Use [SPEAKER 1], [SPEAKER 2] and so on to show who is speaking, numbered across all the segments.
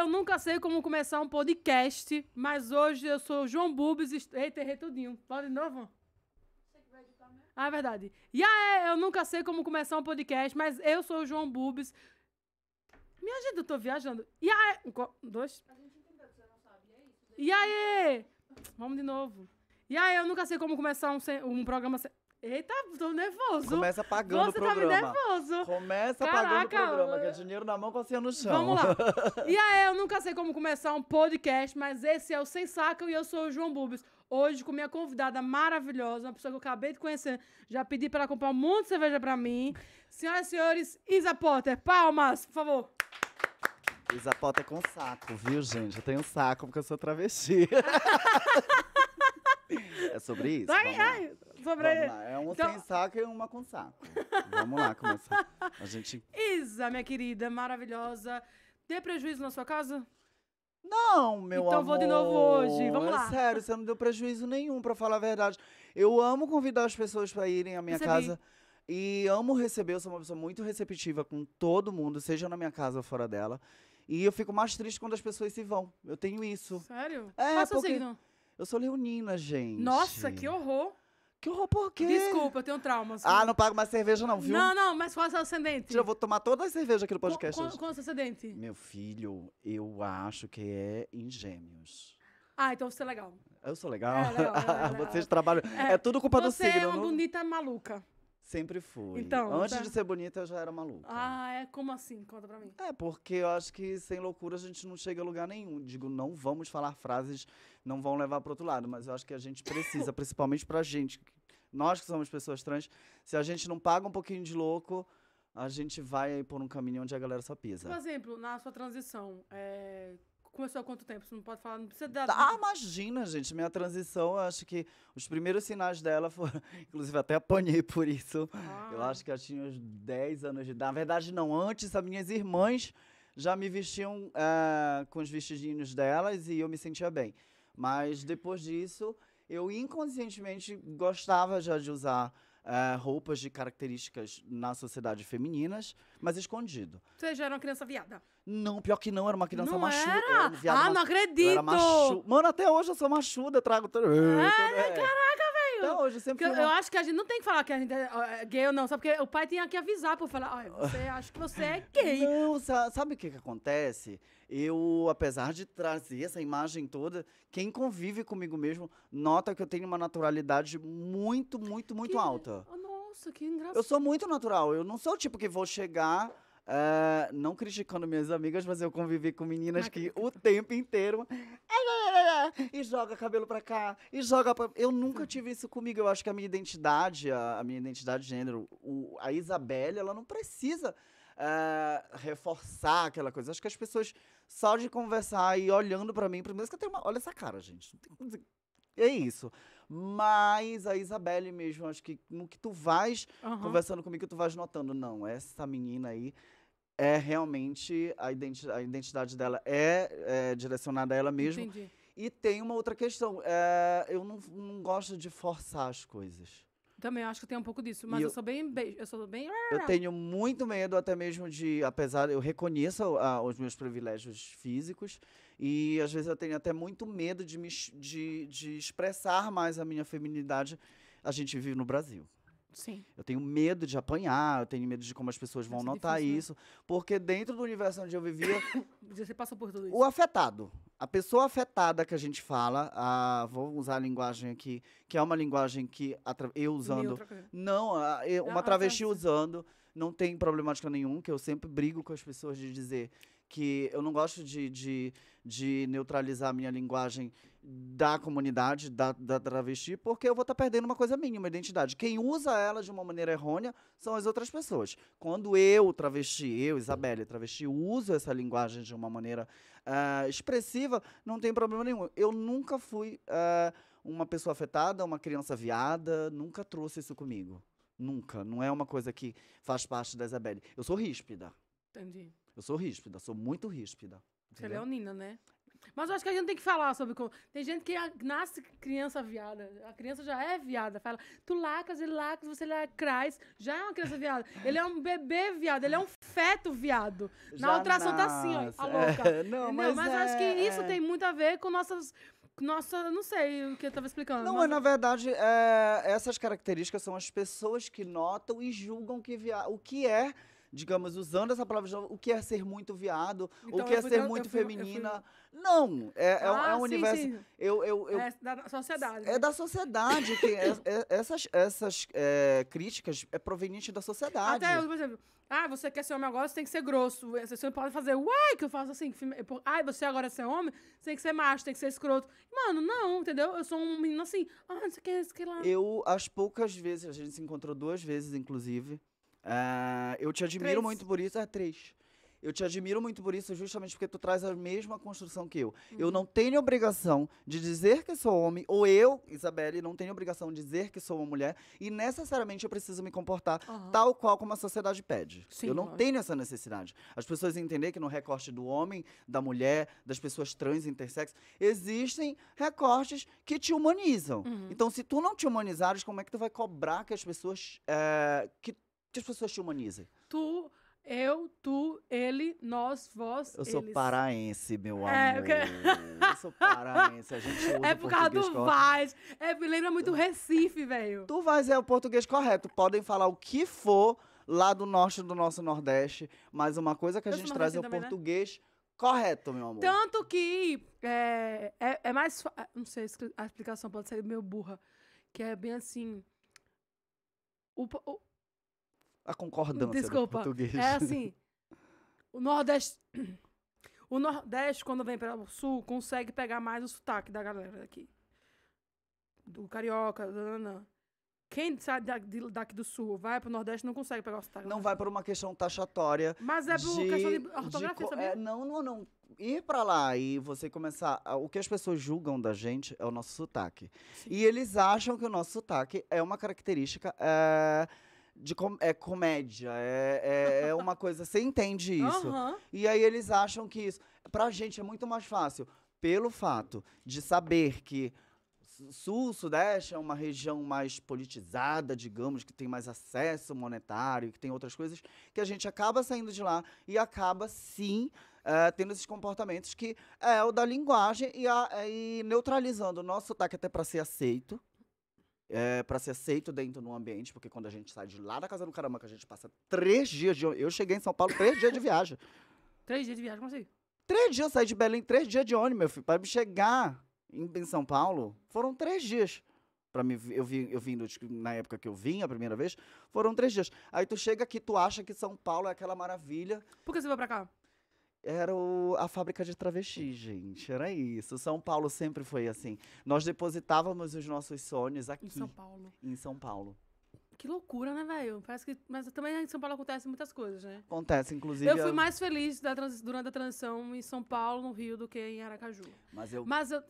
[SPEAKER 1] eu nunca sei como começar um podcast, mas hoje eu sou o João Bubes. Est... Eita, errei tudinho. Pode de novo? Ah, é verdade. E aí, eu nunca sei como começar um podcast, mas eu sou o João Bubes. Minha gente, eu tô viajando. E aí... Um, dois... A gente entendeu que você não sabe, é isso. E né? aí... Vamos de novo. E aí, eu nunca sei como começar um, um programa... Sem... Eita, tô nervoso. Começa pagando Você o programa. Você tá me nervoso. Começa Caraca, pagando o programa, eu... que é
[SPEAKER 2] dinheiro na mão, cocinha no chão. Vamos lá.
[SPEAKER 1] e aí, eu nunca sei como começar um podcast, mas esse é o Sem Saco e eu sou o João Bubis. Hoje, com minha convidada maravilhosa, uma pessoa que eu acabei de conhecer, já pedi para ela comprar um monte de cerveja para mim. Senhoras e senhores, Isa Potter, palmas, por favor.
[SPEAKER 2] Isa Potter é com saco, viu, gente? Eu tenho saco porque eu sou travesti. É sobre isso? Ai,
[SPEAKER 1] ai, sobre... É um então... sem
[SPEAKER 2] saco e uma com saco. Vamos lá começar. A
[SPEAKER 1] gente... Isa, minha querida, maravilhosa. Dê prejuízo na sua casa? Não, meu então, amor. Então vou de novo hoje. Vamos lá. É sério,
[SPEAKER 2] você não deu prejuízo nenhum, para falar a verdade. Eu amo convidar as pessoas para irem à minha Recebi. casa. E amo receber, eu sou uma pessoa muito receptiva com todo mundo, seja na minha casa ou fora dela. E eu fico mais triste quando as pessoas se vão. Eu tenho isso.
[SPEAKER 1] Sério? É, Passa é porque... o signo.
[SPEAKER 2] Eu sou leonina, gente. Nossa, que
[SPEAKER 1] horror. Que horror, por quê? Desculpa, eu tenho traumas. Ah, não
[SPEAKER 2] pago mais cerveja, não, viu? Não,
[SPEAKER 1] não, mas qual é o seu ascendente? Eu vou
[SPEAKER 2] tomar toda a cerveja aqui no podcast. Qual, qual,
[SPEAKER 1] qual é o seu ascendente? Meu
[SPEAKER 2] filho, eu acho que é em gêmeos.
[SPEAKER 1] Ah, então você é legal.
[SPEAKER 2] Eu sou legal. É, legal, é, legal. Vocês é. trabalham. É, é tudo culpa do signo. Você é uma não...
[SPEAKER 1] bonita maluca.
[SPEAKER 2] Sempre fui. Então, Antes tá... de ser bonita, eu já era maluca.
[SPEAKER 1] Ah, é? Como assim? Conta pra mim. É,
[SPEAKER 2] porque eu acho que sem loucura a gente não chega a lugar nenhum. Digo, não vamos falar frases não vão levar para outro lado, mas eu acho que a gente precisa, principalmente para a gente, nós que somos pessoas trans, se a gente não paga um pouquinho de louco, a gente vai aí por um caminho onde a galera só pisa. Por tipo
[SPEAKER 1] exemplo, na sua transição, é... começou há quanto tempo? Você não pode falar, não precisa dar. Ah,
[SPEAKER 2] imagina, gente, minha transição, eu acho que os primeiros sinais dela foram. Inclusive, até apanhei por isso. Ah. Eu acho que eu tinha uns 10 anos de idade. Na verdade, não, antes, as minhas irmãs já me vestiam uh, com os vestidinhos delas e eu me sentia bem. Mas depois disso, eu inconscientemente gostava já de usar eh, roupas de características na sociedade femininas, mas escondido.
[SPEAKER 1] Você é já era uma criança viada?
[SPEAKER 2] Não, pior que não, era uma criança não machuda. Era? viada, ah, não acredito! Eu era machu... Mano, até hoje eu sou machuda, trago. tudo. É, ah, é.
[SPEAKER 1] Caraca, até hoje, sempre eu, eu acho que a gente não tem que falar que a gente é, é gay ou não, só porque o pai tinha que avisar por falar, olha, você acha que você é gay. Não,
[SPEAKER 2] sabe o que, que acontece? Eu, apesar de trazer essa imagem toda, quem convive comigo mesmo nota que eu tenho uma naturalidade muito, muito, muito que... alta. Oh,
[SPEAKER 1] nossa, que engraçado. Eu sou
[SPEAKER 2] muito natural, eu não sou o tipo que vou chegar Uh, não criticando minhas amigas, mas eu convivi com meninas que o tempo inteiro. E joga cabelo pra cá, e joga pra. Eu nunca tive isso comigo. Eu acho que a minha identidade, a, a minha identidade de gênero, o, a Isabelle, ela não precisa uh, reforçar aquela coisa. Acho que as pessoas, só de conversar e olhando pra mim, primeiro que eu tenho uma. Olha essa cara, gente. É isso. Mas a Isabelle mesmo, acho que no que tu vais uhum. conversando comigo, tu vais notando, não, essa menina aí, é realmente a, identi a identidade dela é, é, direcionada a ela mesma. Entendi. E tem uma outra questão. É, eu não, não, gosto de forçar as coisas.
[SPEAKER 1] Também acho que tem um pouco disso, mas eu, eu, sou bem. Eu sou bem. Eu tenho
[SPEAKER 2] muito medo, até mesmo de. Apesar, eu reconheço os meus privilégios físicos, e às vezes eu tenho até muito medo de, me, de, de expressar mais a minha feminidade. A gente vive no Brasil. Sim. Eu tenho medo de apanhar, eu tenho medo de como as pessoas vão notar difícil, né? isso. Né? Porque dentro do universo onde eu vivia.
[SPEAKER 1] Você passou por tudo isso. O
[SPEAKER 2] afetado. A pessoa afetada que a gente fala, a, vou usar a linguagem aqui, que é uma linguagem que eu usando. Não, a, eu, ah, uma ah, travesti ah, usando, não tem problemática nenhum, que eu sempre brigo com as pessoas de dizer que eu não gosto de, de, de neutralizar a minha linguagem da comunidade, da, da travesti, porque eu vou estar tá perdendo uma coisa minha, uma identidade. Quem usa ela de uma maneira errônea são as outras pessoas. Quando eu, travesti, eu, Isabelle, travesti, uso essa linguagem de uma maneira uh, expressiva, não tem problema nenhum. Eu nunca fui uh, uma pessoa afetada, uma criança viada, nunca trouxe isso comigo. Nunca. Não é uma coisa que faz parte da Isabelle. Eu sou ríspida. Entendi. Eu sou ríspida, sou muito ríspida.
[SPEAKER 1] Você é leonina, né? Mas eu acho que a gente tem que falar sobre como. Tem gente que nasce criança viada. A criança já é viada. Fala, tu lacas, ele lacras, você lacrais. Já é uma criança viada. Ele é um bebê viado, ele é um feto viado. Já na ultrassom tá assim, ó, a é, louca. É, não, mas, mas é... acho que é, isso é. tem muito a ver com nossas. Nossa, não sei o que eu tava explicando. Não, mas... é, na verdade,
[SPEAKER 2] é, essas características são as pessoas que notam e julgam que via... o que é digamos, usando essa palavra, o que é ser muito viado, então, o que é ser muito fui, feminina. Fui... Não, é, é, é ah, é um sim, universo. Sim. Eu, eu, eu, é
[SPEAKER 1] da sociedade. É né? da sociedade. que é,
[SPEAKER 2] é, essas essas é, críticas é proveniente da sociedade. Até, por
[SPEAKER 1] exemplo, ah, você quer ser homem agora, você tem que ser grosso. Você pode fazer, uai, que eu faço assim. Ai, você agora é ser homem, você tem que ser macho, tem que ser escroto. Mano, não, entendeu? Eu sou um menino assim, ah, não sei o que, não sei o que lá. Eu,
[SPEAKER 2] as poucas vezes, a gente se encontrou duas vezes, inclusive. Uh, eu te admiro três. muito por isso. é três. Eu te admiro muito por isso, justamente porque tu traz a mesma construção que eu. Uhum. Eu não uhum. tenho obrigação de dizer que sou homem, ou eu, Isabelle, não tenho obrigação de dizer que sou uma mulher, e necessariamente eu preciso me comportar uhum. tal qual como a sociedade pede. Sim, eu não lógico. tenho essa necessidade. As pessoas entender que no recorte do homem, da mulher, das pessoas trans, intersex, existem recortes que te humanizam. Uhum. Então, se tu não te humanizares, como é que tu vai cobrar que as pessoas. É, que que as pessoas te humanizem?
[SPEAKER 1] Tu, eu, tu, ele, nós, vós, Eu sou
[SPEAKER 2] paraense, meu é, amor.
[SPEAKER 1] Porque... eu
[SPEAKER 2] sou paraense. A gente usa É por causa do Vaz.
[SPEAKER 1] É, me lembra muito
[SPEAKER 2] Recife, velho. Tu Vaz é o português correto. Podem falar o que for lá do norte do nosso Nordeste. Mas uma coisa que a eu gente traz é o também, né? português né? correto, meu amor.
[SPEAKER 1] Tanto que é, é, é mais. Ah, não sei, a explicação pode ser meio burra. Que é bem assim. o,
[SPEAKER 2] a concordância Desculpa. do português. É assim,
[SPEAKER 1] o Nordeste... O Nordeste, quando vem para o Sul, consegue pegar mais o sotaque da galera daqui. Do carioca, danana. Quem sai daqui do Sul vai para o Nordeste não consegue pegar o sotaque. Não vai por uma
[SPEAKER 2] questão taxatória. Mas é por de, questão de ortografia, de, sabia? É,
[SPEAKER 1] não, não, não.
[SPEAKER 2] Ir para lá e você começar. o que as pessoas julgam da gente é o nosso sotaque. Sim. E eles acham que o nosso sotaque é uma característica. É, de com, é comédia, é, é, é, uma coisa, você entende isso. Uhum. E aí eles acham que isso. Pra gente é muito mais fácil, pelo fato de saber que Sul, Sudeste é uma região mais politizada, digamos, que tem mais acesso monetário, que tem outras coisas, que a gente acaba saindo de lá e acaba sim. Uh, tendo esses comportamentos que é o da linguagem e, a, e neutralizando o nosso sotaque é até para ser aceito, é, eh, para ser aceito dentro de um ambiente, porque quando a gente sai de lá da casa do caramba, que a gente passa três dias de. Eu cheguei em São Paulo três dias de viagem. Três dias de viagem, como assim? Três dias, eu saí de Belém, três dias de ônibus, meu filho. Pra me chegar em, em São Paulo, foram três dias. Pra mim, eu, vi, eu vim tipo, na época que eu vim, a primeira vez, foram três dias. Aí tu chega aqui, tu acha que São Paulo é aquela maravilha. Por que você veio pra cá? era o, a fábrica de travesti gente. Era isso. São Paulo sempre foi assim. Nós depositávamos os nossos sonhos aqui. Em São Paulo. Em São Paulo.
[SPEAKER 1] Que loucura, né, velho? Parece que. Mas também em São Paulo acontecem muitas coisas, né?
[SPEAKER 2] Acontece, inclusive. Eu fui mais
[SPEAKER 1] feliz trans... durante a transição em São Paulo, no Rio, do que em Aracaju. Mas eu. Mas eu...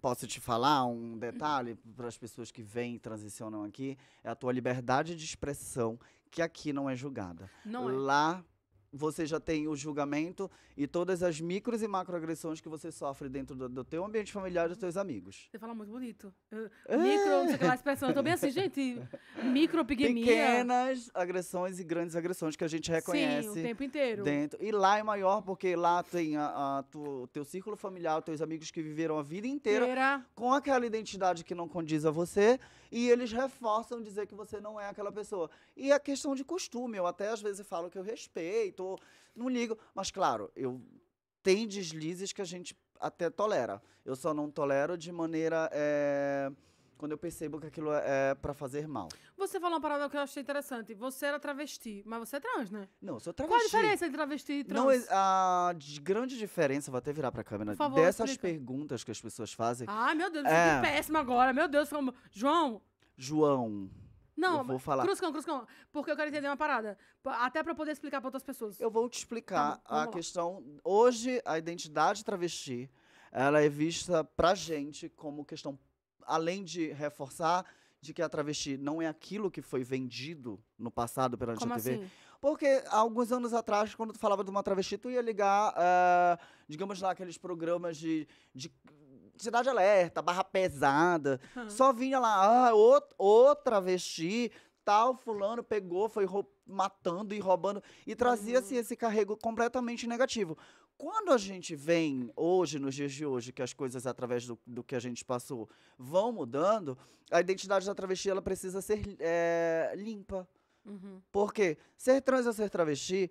[SPEAKER 2] Posso te falar um detalhe para as pessoas que vêm e transicionam aqui? É a tua liberdade de expressão, que aqui não é julgada. Não Lá é. Lá você já tem o julgamento e todas as micros e macroagressões que você sofre dentro do, do teu ambiente familiar e dos teus amigos.
[SPEAKER 1] Você fala muito bonito. Eu, é. Micro, não sei que Eu tô bem assim, gente, micropigmia. Pequenas
[SPEAKER 2] agressões e grandes agressões que a gente reconhece. Sim, o tempo inteiro. Dentro. E lá é maior porque lá tem a, a tu, teu círculo familiar, teus amigos que viveram a vida inteira Era. com aquela identidade que não condiz a você e eles reforçam dizer que você não é aquela pessoa. E é questão de costume. Eu até às vezes falo que eu respeito, ou não ligo. Mas, claro, eu tem deslizes que a gente até tolera. Eu só não tolero de maneira. É quando eu percebo que aquilo é, é para fazer mal.
[SPEAKER 1] Você falou uma parada que eu achei interessante. Você era travesti, mas você é trans, né?
[SPEAKER 2] Não, eu sou travesti. Qual a diferença
[SPEAKER 1] entre travesti e trans? Não,
[SPEAKER 2] a grande diferença, vou até virar pra câmera, favor, dessas explica. perguntas que as pessoas fazem. Ah, meu Deus, é... eu péssimo
[SPEAKER 1] agora. Meu Deus, como... João.
[SPEAKER 2] João. Não, eu vou falar. Cruzcão,
[SPEAKER 1] Cruzcão, porque eu quero entender uma parada. Até para poder explicar para outras pessoas. Eu vou te explicar tá a lá.
[SPEAKER 2] questão. Hoje, a identidade travesti ela é vista pra gente como questão além de reforçar de que a travesti não é aquilo que foi vendido no passado pela Como TV. Assim? Porque há alguns anos atrás, quando tu falava de uma travesti, tu ia ligar, uh, digamos lá, aqueles programas de, de Cidade Alerta, Barra Pesada. Uhum. Só vinha lá, ah, o, travesti, tal, fulano pegou, foi matando e roubando. E trazia-se hum. esse carrego completamente negativo quando a gente vem hoje, nos dias de hoje, que as coisas, através do, do que a gente passou, vão mudando, a identidade da travesti ela precisa ser é, limpa. Uhum. Porque ser trans ou ser travesti,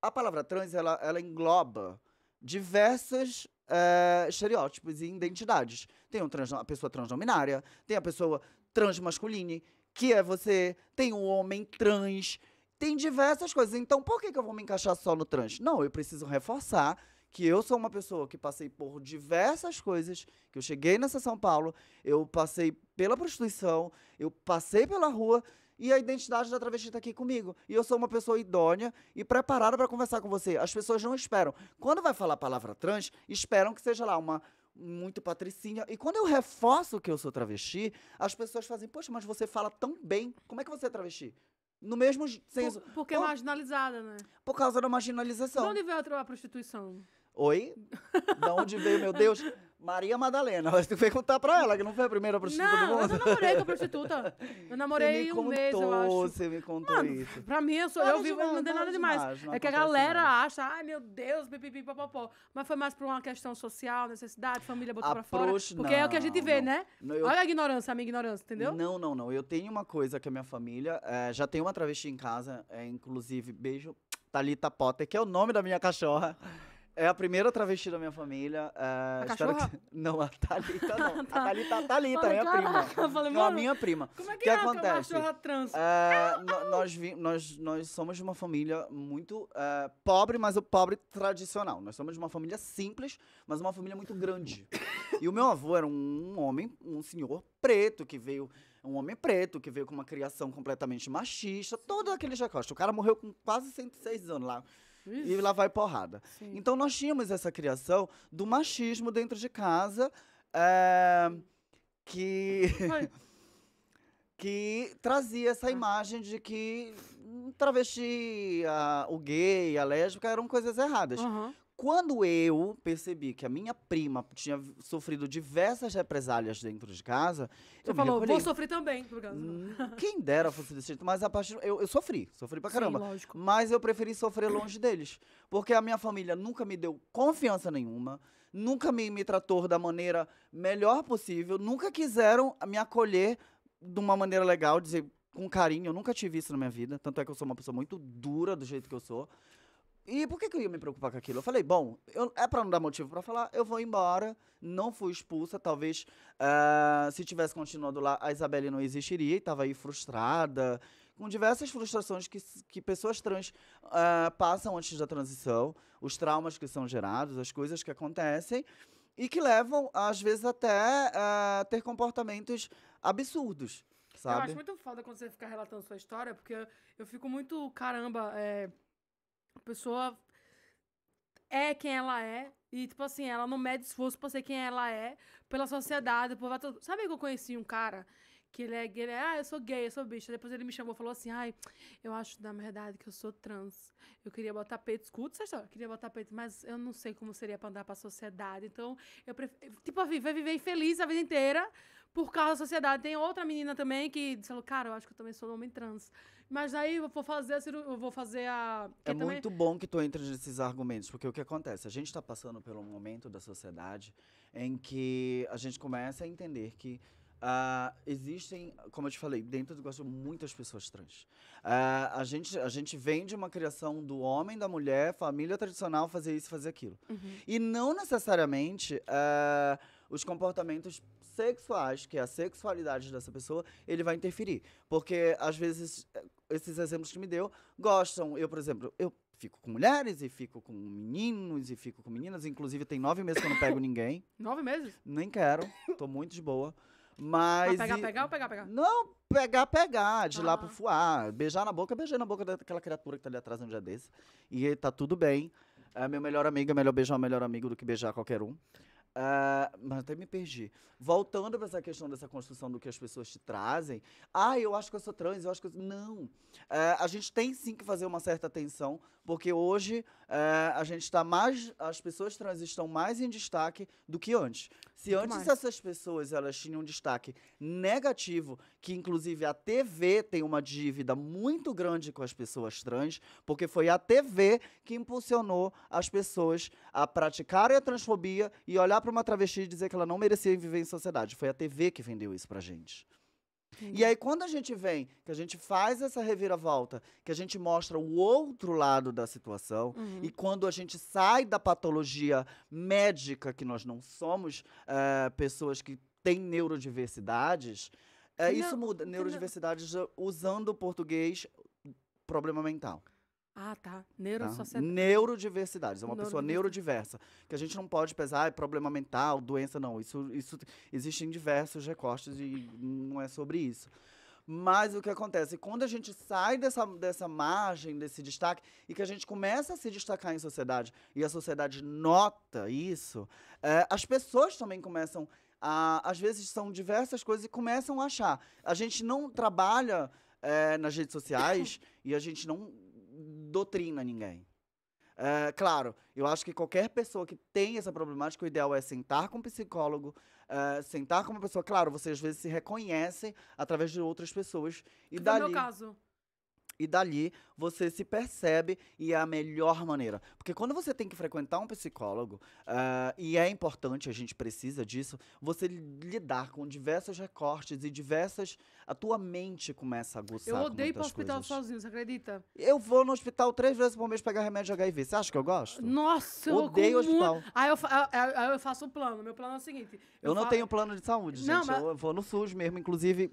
[SPEAKER 2] a palavra trans ela, ela engloba diversas é, estereótipos e identidades. Tem um trans, a pessoa transnominária, tem a pessoa transmasculine, que é você, tem o um homem trans, tem diversas coisas. Então, por que, que eu vou me encaixar só no trans? Não, eu preciso reforçar que eu sou uma pessoa que passei por diversas coisas, que eu cheguei nessa São Paulo, eu passei pela prostituição, eu passei pela rua e a identidade da travesti está aqui comigo. E eu sou uma pessoa idônea e preparada para conversar com você. As pessoas não esperam. Quando vai falar a palavra trans, esperam que seja lá uma muito patricinha. E quando eu reforço que eu sou travesti, as pessoas fazem: "Poxa, mas você fala tão bem. Como é que você é travesti?" No mesmo senso. Por, porque é
[SPEAKER 1] marginalizada,
[SPEAKER 2] né? Por causa da marginalização. De onde veio a prostituição? Oi? da onde veio, meu Deus?
[SPEAKER 1] Maria Madalena. Você
[SPEAKER 2] tu foi contar pra ela, que não foi a primeira prostituta não, do mundo. Não, eu não namorei com a prostituta.
[SPEAKER 1] Eu namorei um contou, mês, eu acho. Você
[SPEAKER 2] me contou Mano, isso.
[SPEAKER 1] Pra mim, eu, sou, eu vivo, não, dei tem nada demais. demais. Não é que a galera acha, ai meu Deus, pipipi, papapó. Mas foi mais por uma questão social, necessidade, família botou a pra fora. Porque não, é o que a gente vê, né? Eu... Olha a ignorância, a minha ignorância, entendeu? Não,
[SPEAKER 2] não, não. Eu tenho uma coisa que a minha família. É, já tem uma travesti em casa, é, inclusive, beijo. Thalita Potter, que é o nome da minha cachorra. É a primeira travesti da minha família. É, a eh, espero que... Não, a Thalita não. Ah, tá. A Thalita, a Thalita minha é prima. Eu falei, não, a minha prima. Como é que, que é acontece? uma cachorra trans? É, nós, nós, nós somos de uma família muito é, pobre, mas o pobre tradicional. Nós somos de uma família simples, mas uma família muito grande. e o meu avô era um homem, um senhor preto que veio um homem preto que veio com uma criação completamente machista, todo aquele jacosta. O cara morreu com quase 106 anos lá. Isso. e lá vai porrada. Sim. Então nós tínhamos essa criação do machismo dentro de casa é, que que trazia essa ah. imagem de que travesti, a, ah, o gay, a lésbica eram coisas erradas. Uhum. Quando eu percebi que a minha prima tinha sofrido diversas represálias dentro de casa, Você eu falou, recolhi. vou sofrer
[SPEAKER 1] também. Por causa. Hum,
[SPEAKER 2] quem dera fosse desse jeito, mas a partir. Eu, eu sofri, sofri pra caramba. Sim, lógico. Mas eu preferi sofrer longe deles. Porque a minha família nunca me deu confiança nenhuma, nunca me, me tratou da maneira melhor possível, nunca quiseram me acolher de uma maneira legal, dizer com carinho. Eu nunca tive isso na minha vida. Tanto é que eu sou uma pessoa muito dura do jeito que eu sou. E por que, que eu ia me preocupar com aquilo? Eu falei, bom, eu, é para não dar motivo para falar, eu vou embora, não fui expulsa, talvez uh, se tivesse continuado lá, a Isabelle não existiria e estava aí frustrada, com diversas frustrações que, que pessoas trans uh, passam antes da transição, os traumas que são gerados, as coisas que acontecem, e que levam, às vezes, até uh, ter comportamentos absurdos,
[SPEAKER 1] sabe? Eu acho muito foda quando você fica relatando sua história, porque eu, eu fico muito, caramba, é a pessoa é quem ela é. E, tipo assim, ela não mede esforço pra ser quem ela é pela sociedade. Por... Sabe que eu conheci um cara que ele é gay, ele é, ah, eu sou gay, eu sou bicha. Depois ele me chamou e falou assim, ai, eu acho, na verdade, que eu sou trans. Eu queria botar peito, escuta essa história, eu queria botar peito, mas eu não sei como seria pra andar pra sociedade. Então, eu prefiro, tipo, assim, vai viver infeliz a vida inteira por causa da sociedade. Tem outra menina também que falou, cara, eu acho que eu também sou homem trans. Mas aí eu vou fazer a cirurgia, eu vou fazer a... Que é também... muito
[SPEAKER 2] bom que tu entre nesses argumentos, porque o que acontece? A gente está passando pelo momento da sociedade em que a gente começa a entender que Uh, existem, como eu te falei, dentro do gosto muitas pessoas trans. Uh, a, gente, a gente vem de uma criação do homem, da mulher, família tradicional, fazer isso, fazer aquilo. Uhum. E não necessariamente uh, os comportamentos sexuais, que é a sexualidade dessa pessoa, ele vai interferir. Porque, às vezes, esses exemplos que me deu gostam. Eu, por exemplo, eu fico com mulheres e fico com meninos e fico com meninas. Inclusive, tem nove meses que eu não pego ninguém. nove meses? Nem quero. Tô muito de boa. Mas. Pra pegar, e... pegar ou
[SPEAKER 1] pegar, pegar? Não,
[SPEAKER 2] pegar, pegar, de ah. lá pro fuar. Beijar na boca, beijei na boca daquela criatura que tá ali atrás no dia desse. E tá tudo bem. É meu melhor amigo, é melhor beijar o melhor amigo do que beijar qualquer um. Uh, mas até me perdi. Voltando para essa questão dessa construção do que as pessoas te trazem. Ah, eu acho que eu sou trans, eu acho que eu... Não. Uh, a gente tem sim que fazer uma certa atenção, porque hoje uh, a gente está mais. As pessoas trans estão mais em destaque do que antes. Se Muito antes mais. essas pessoas elas tinham um destaque negativo, que inclusive a TV tem uma dívida muito grande com as pessoas trans, porque foi a TV que impulsionou as pessoas a praticarem a transfobia e olhar para uma travesti e dizer que ela não merecia viver em sociedade. Foi a TV que vendeu isso para gente. E aí, quando a gente vem, que a gente faz essa reviravolta, que a gente mostra o outro lado da situação, uhum. e quando a gente sai da patologia médica, que nós não somos eh, pessoas que têm neurodiversidades, é, isso não, muda, neurodiversidade não. usando o português, problema mental.
[SPEAKER 1] Ah, tá. Neurosociedade. Tá?
[SPEAKER 2] Neurodiversidade. É uma pessoa neurodiversa. Que a gente não pode pesar, é problema mental, doença, não. Isso, isso existem diversos recortes e não é sobre isso. Mas o que acontece? Quando a gente sai dessa, dessa margem, desse destaque, e que a gente começa a se destacar em sociedade, e a sociedade nota isso, é, as pessoas também começam a a, ah, às vezes são diversas coisas e começam a achar. A gente não trabalha é, nas redes sociais e a gente não doutrina ninguém. É, claro, eu acho que qualquer pessoa que tem essa problemática, o ideal é sentar com um psicólogo, é, sentar com uma pessoa. Claro, você às vezes se reconhece através de outras pessoas. E dali... meu caso e dali você se percebe e é a melhor maneira. Porque quando você tem que frequentar um psicólogo, uh, e é importante, a gente precisa disso, você lidar com diversos recortes e diversas. A tua mente começa a aguçar. Eu odeio ir para o hospital coisas.
[SPEAKER 1] sozinho, você acredita?
[SPEAKER 2] Eu vou no hospital três vezes por mês pegar remédio de HIV. Você acha que eu gosto? Nossa, eu odeio eu hospital. Muito...
[SPEAKER 1] Aí eu, fa... aí eu faço o plano. Meu plano é o seguinte: eu, eu não fa... tenho
[SPEAKER 2] plano de saúde, gente. Não, mas... Eu vou no SUS mesmo, inclusive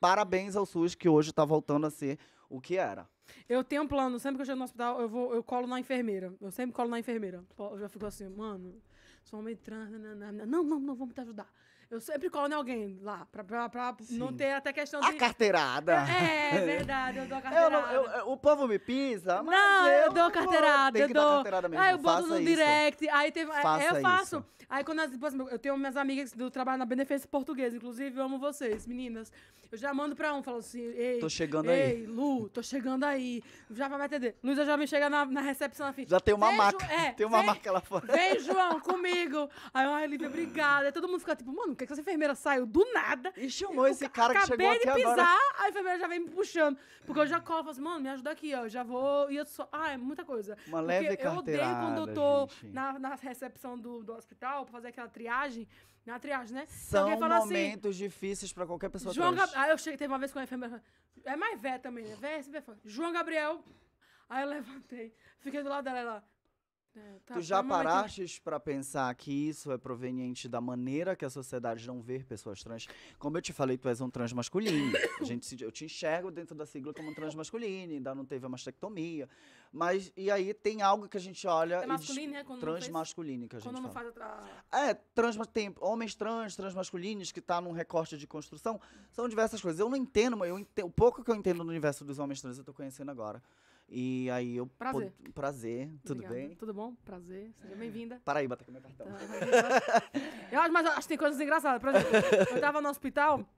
[SPEAKER 2] parabéns ao SUS que hoje está voltando a ser o que era.
[SPEAKER 1] Eu tenho um plano, sempre que eu chego no hospital, eu vou, eu colo na enfermeira. Eu sempre colo na enfermeira. Eu já fico assim, mano, sou homem trans, não, não, não, vamos te ajudar. Eu sempre colo em alguém lá, pra, pra, pra não ter até questão de. A
[SPEAKER 2] carteirada! É, é verdade, eu dou a carteirada. Eu não, eu, o povo me pisa, mas. Não, eu, eu dou a carteirada. eu dou. Carteirada mesmo. Aí eu boto no isso. direct. Aí tem Faça eu faço.
[SPEAKER 1] Isso. Aí quando as, eu tenho minhas amigas do trabalho na Beneficência Portuguesa, inclusive, eu amo vocês, meninas. Eu já mando pra um, falo assim, ei. Tô chegando ei, aí. Ei, Lu, tô chegando aí. Já vai me atender. Luísa já me chega na, na recepção, assim. Já tem uma marca. É, tem uma vem, marca lá fora. Vem, João, comigo. Aí eu, ai, Lívia, obrigada. Aí todo mundo fica tipo, mano é que essa enfermeira saiu do nada. E chamou esse cara que chegou aqui agora. Acabei de pisar, a enfermeira já vem me puxando. Porque eu já colo, falo assim, mano, me ajuda aqui, ó. Eu já vou... E eu só... Ah, é muita coisa. Uma porque leve eu odeio quando eu tô gente. na, na recepção do, do hospital pra fazer aquela triagem. Na triagem, né? São assim, momentos
[SPEAKER 2] assim, difíceis pra qualquer pessoa João Gab...
[SPEAKER 1] Aí eu cheguei, teve uma vez com a enfermeira... É mais velha também, né? Véia, é João Gabriel... Aí eu levantei, fiquei do lado dela, ela... É, tá, tu tá, já é paraste
[SPEAKER 2] para pensar que isso é proveniente da maneira que a sociedade não vê pessoas trans? Como eu te falei, tu és um trans masculino. A gente, eu te enxergo dentro da sigla como um trans masculino, ainda não teve a mastectomia. Mas, e aí tem algo que a gente olha... É masculino, e, é Trans masculino, que a gente quando fala. Quando não faz outra... É, trans, tem homens trans, trans masculinos, que tá num recorte de construção. São diversas coisas. Eu não entendo, eu entendo, o pouco que eu entendo no universo dos homens trans, eu tô conhecendo agora. E aí eu. Prazer. Pod... Prazer, tudo Obrigada. bem?
[SPEAKER 1] Tudo bom? Prazer, seja bem-vinda. Para aí, bota aqui tá meu cartão. Tá, eu, mas acho que tem coisas engraçadas. Por exemplo, eu tava no hospital.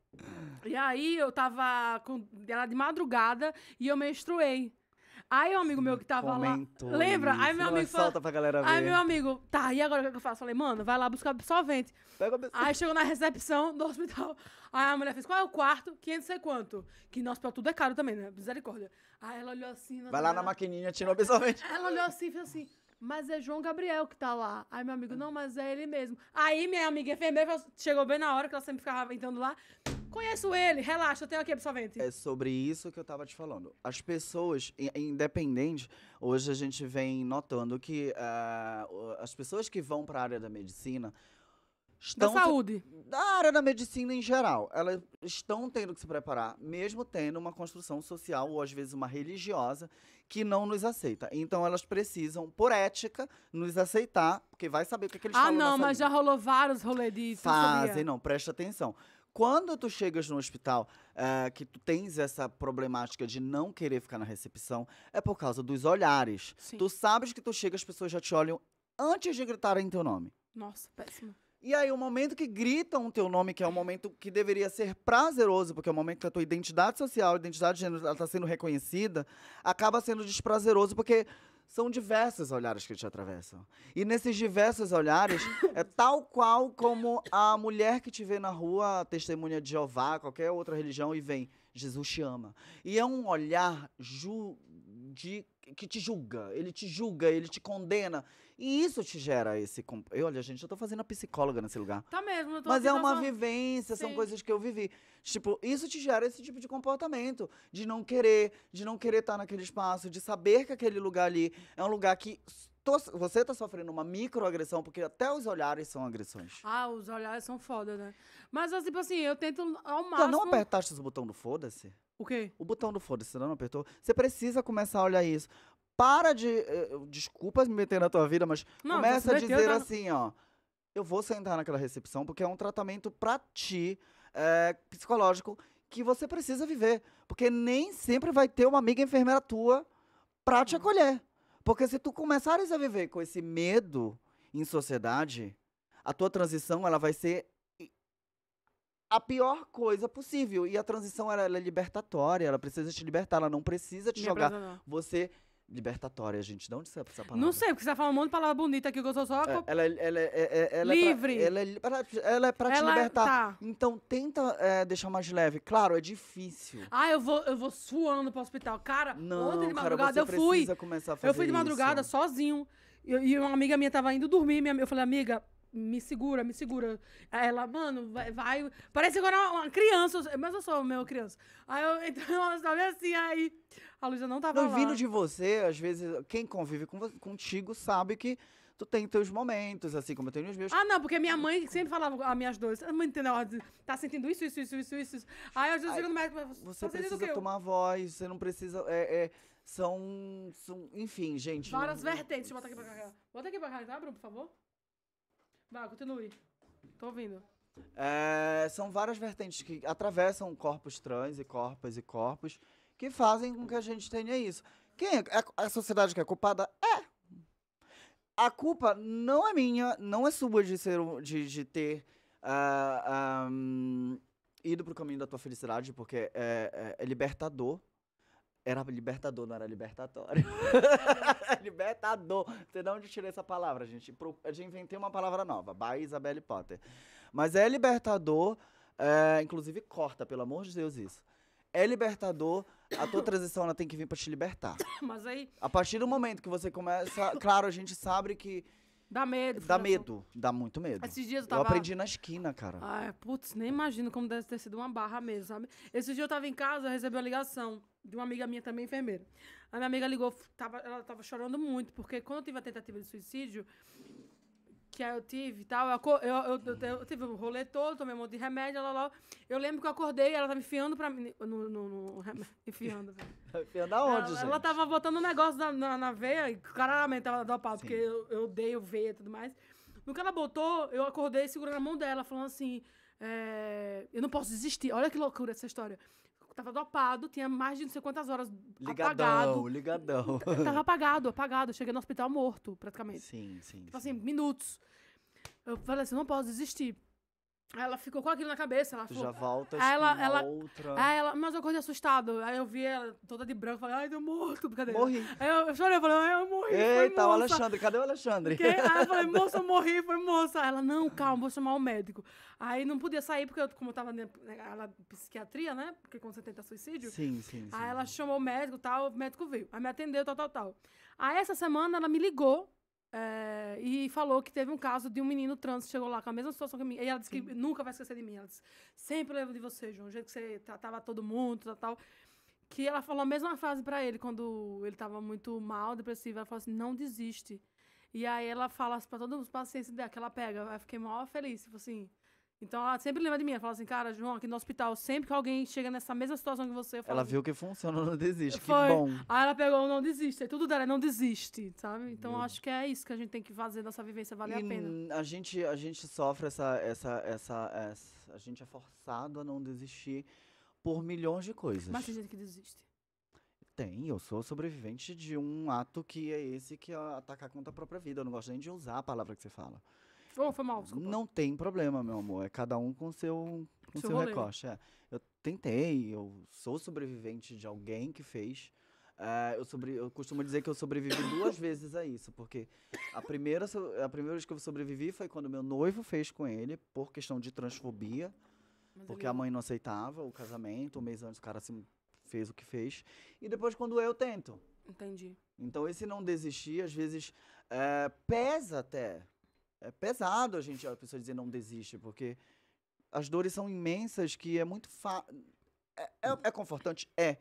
[SPEAKER 1] E aí eu tava com ela de madrugada e eu menstruei. Aí um amigo meu que tava Comentou lá. Lembra? Isso. Aí meu amigo fala Solta pra galera ver. Aí meu amigo, tá, e agora o que eu faço? Falei, mano, vai lá buscar absorvente. Aí chegou na recepção do hospital. Aí a mulher fez, qual é o quarto? 500 e quanto? Que nosso pra tudo é caro também, né? Misericórdia. Aí ela olhou assim. Vai lá na maquininha, tirou o absorvente. Ela olhou assim e fez assim. Mas é João Gabriel que tá lá. Aí meu amigo, não, mas é ele mesmo. Aí minha amiga enfermeira chegou bem na hora que ela sempre ficava entrando lá. Conheço ele, relaxa, eu tenho aqui absorvente.
[SPEAKER 2] É sobre isso que eu tava te falando. As pessoas, independente, hoje a gente vem notando que uh, as pessoas que vão para a área da medicina, estão da saúde. Da área da medicina em geral. Elas estão tendo que se preparar, mesmo tendo uma construção social ou às vezes uma religiosa que não nos aceita. Então elas precisam, por ética, nos aceitar, porque vai saber o que, é que eles ah, falam. Ah, não, mas já
[SPEAKER 1] rolou vários rolê disso. Fazem, não,
[SPEAKER 2] presta atenção. Quando tu chegas no hospital é, que tu tens essa problemática de não querer ficar na recepção, é por causa dos olhares. Sim. Tu sabes que tu chega, as pessoas já te olham antes de gritarem teu nome.
[SPEAKER 1] Nossa, péssimo.
[SPEAKER 2] E aí, o momento que gritam o teu nome, que é o momento que deveria ser prazeroso, porque é o momento que a tua identidade social, identidade de gênero está sendo reconhecida, acaba sendo desprazeroso, porque são diversos olhares que te atravessam. E nesses diversos olhares, é tal qual como a mulher que te vê na rua, testemunha de Jeová, qualquer outra religião, e vem, Jesus te ama. E é um olhar de que te julga, ele te julga, ele te condena. E isso te gera esse. Eu, olha, gente, eu tô fazendo a psicóloga nesse lugar.
[SPEAKER 1] Tá mesmo, eu tô Mas é uma falando... vivência, Sim. são coisas
[SPEAKER 2] que eu vivi. Tipo, isso te gera esse tipo de comportamento. De não querer, de não querer estar tá naquele espaço, de saber que aquele lugar ali é um lugar que você tá sofrendo uma microagressão, porque até os olhares são agressões.
[SPEAKER 1] Ah, os olhares são foda, né? Mas, assim, tipo assim, eu tento ao máximo. Então, não
[SPEAKER 2] apertaste o botão do foda-se? O quê? O botão do foda-se, não apertou. Você precisa começar a olhar isso. Para de. eh, Desculpa me meter na tua vida, mas Não, começa a dizer tá assim, ó. Eu vou sentar naquela recepção porque é um tratamento pra ti, é, psicológico, que você precisa viver. Porque nem sempre vai ter uma amiga enfermeira tua pra te uhum. acolher. Porque se tu começares a viver com esse medo em sociedade, a tua transição ela vai ser a pior coisa possível. E a transição ela, ela é libertatória, ela precisa te libertar, ela não precisa te Me jogar. Você. Libertatória, gente. De onde você essa palavra?
[SPEAKER 1] Não sei, porque você tá falando um monte de palavra bonita aqui que eu sou só. É, ela, é, ela, é, é, ela, Livre. ela,
[SPEAKER 2] é pra, ela é pra te libertar. Tá. Então tenta é, deixar mais leve. Claro, é difícil.
[SPEAKER 1] Ah, eu vou, eu vou suando pro hospital. Cara, não, ontem de madrugada cara, eu fui. Começar a fazer eu fui de madrugada isso. sozinho. E, e uma amiga minha tava indo dormir. Minha, eu falei, amiga, me segura, me segura. Aí ela, mano, vai, vai. Parece agora uma, uma criança, mas eu sou uma criança. Aí eu, então, sabe assim, aí a Luísa não tava lá. Vindo de
[SPEAKER 2] você, às vezes, quem convive com, contigo sabe que tu tem teus momentos, assim como eu tenho os meus. Ah, não,
[SPEAKER 1] porque minha mãe sempre falava, a ah, minhas dores, a mãe entendeu, tá sentindo isso, isso, isso, isso, isso. Aí às vezes Aí, eu não médico, você tá precisa
[SPEAKER 2] tomar voz, você não precisa, é, é, são, são, enfim, gente. Várias não,
[SPEAKER 1] vertentes, não, bota aqui pra cá. Bota aqui pra cá, tá, Bruno, por favor. Vá, continue. Tô ouvindo.
[SPEAKER 2] É, são várias vertentes que atravessam corpos trans e corpos e corpos que fazem com que a gente tenha isso. Quem é, é a sociedade que é culpada? É. A culpa não é minha, não é sua de ser, de, de ter uh, ah, ah, um, ido pro caminho da tua felicidade, porque é, é, é libertador era libertador, não era libertatório. libertador. Você de onde tirei essa palavra, gente? Pro, eu já inventei uma palavra nova. By Isabelle Potter. Mas é libertador. É, inclusive, corta, pelo amor de Deus, isso. É libertador. A tua transição ela tem que vir para te libertar. Mas aí. A partir do momento que você começa. Claro, a gente sabe que Dá medo. Dá medo, dá muito medo. Esses dias eu tava... Eu aprendi na esquina, cara. Ai,
[SPEAKER 1] putz, nem imagino como deve ter sido uma barra mesmo, sabe? Esses dias eu tava em casa, recebi uma ligação de uma amiga minha também, enfermeira. A minha amiga ligou, tava, ela tava chorando muito, porque quando eu tive a tentativa de suicídio, que eu tive e tal. Eu, eu, eu, eu, tive um rolê todo, tomei um monte de remédio, lá, lá. Eu lembro que eu acordei ela tava enfiando pra mim. No, no, no enfiando. enfiando aonde, ela, gente? Ela tava botando um negócio na, na, na veia e claramente tava pau porque eu, eu odeio veia e tudo mais. No que ela botou, eu acordei segurando a mão dela, falando assim. É, eu não posso desistir. Olha que loucura essa história tava dopado, tinha mais de não sei quantas horas ligadão, apagado.
[SPEAKER 2] Ligadão, ligadão. Tava
[SPEAKER 1] apagado, apagado. Cheguei no hospital morto, praticamente. Sim, sim. Tipo assim, sim. assim, minutos. Eu falei assim, não posso desistir. Ela ficou com aquilo na cabeça. Ela falou, Já volta aí ela, ela, outra. Aí ela, mas eu acordei assustado. Aí eu vi ela toda de branco. Falei, ai, deu morto. Cadê? Morri. Aí eu, eu chorei. Falei, ai, eu morri. Eita, o Alexandre. Cadê o Alexandre? Porque, aí eu falei, moça, eu morri. Foi moça. Aí ela, não, calma, vou chamar o médico. Aí não podia sair, porque eu, como eu tava na, né, é psiquiatria, né? Porque quando você tenta é suicídio. Sim, sim. Aí sim, ela chamou o médico e tal. O médico veio. Aí me atendeu, tal, tal, tal. Aí essa semana ela me ligou é, e falou que teve um caso de um menino trans que chegou lá com a mesma situação que mim. E ela disse Sim. que nunca vai esquecer de mim. Ela disse, sempre lembro de você, João. O jeito que você tratava todo mundo, tal, tal. Que ela falou a mesma frase para ele quando ele tava muito mal, depressivo. Ela falou assim, não desiste. E aí ela fala para todos os pacientes dela que ela pega. Eu fiquei mal feliz, tipo assim... Então ela sempre lembra de mim. Ela fala assim, cara, João, aqui no hospital, sempre que alguém chega nessa mesma situação que você, eu falo. Ela viu que
[SPEAKER 2] funciona, não desiste. Foi. Que bom.
[SPEAKER 1] Aí ela pegou, não desiste. É tudo dela, é não desiste, sabe? Então Meu. acho que é isso que a gente tem que fazer nossa vivência vale a pena.
[SPEAKER 2] A gente, a gente sofre essa, essa, essa, essa. A gente é forçado a não desistir por milhões de coisas. Mas tem
[SPEAKER 1] gente que desiste.
[SPEAKER 2] Tem, eu sou sobrevivente de um ato que é esse que é atacar contra a própria vida. Eu não gosto nem de usar a palavra que você fala.
[SPEAKER 1] Oh, foi mal, desculpa. Não
[SPEAKER 2] tem problema, meu amor. É cada um com seu, com seu, seu recorte. É. Eu tentei, eu sou sobrevivente de alguém que fez. É, eu, sobre, eu costumo dizer que eu sobrevivi duas vezes a isso, porque a primeira, a primeira vez que eu sobrevivi foi quando meu noivo fez com ele, por questão de transfobia, Mas porque ele... a mãe não aceitava o casamento, um mês antes o cara assim, fez o que fez, e depois quando eu tento. Entendi. Então esse não desistir, às vezes, é, pesa até, é pesado a gente a pessoa dizer não desiste, porque as dores são imensas que é muito fa é, é, é confortante, é.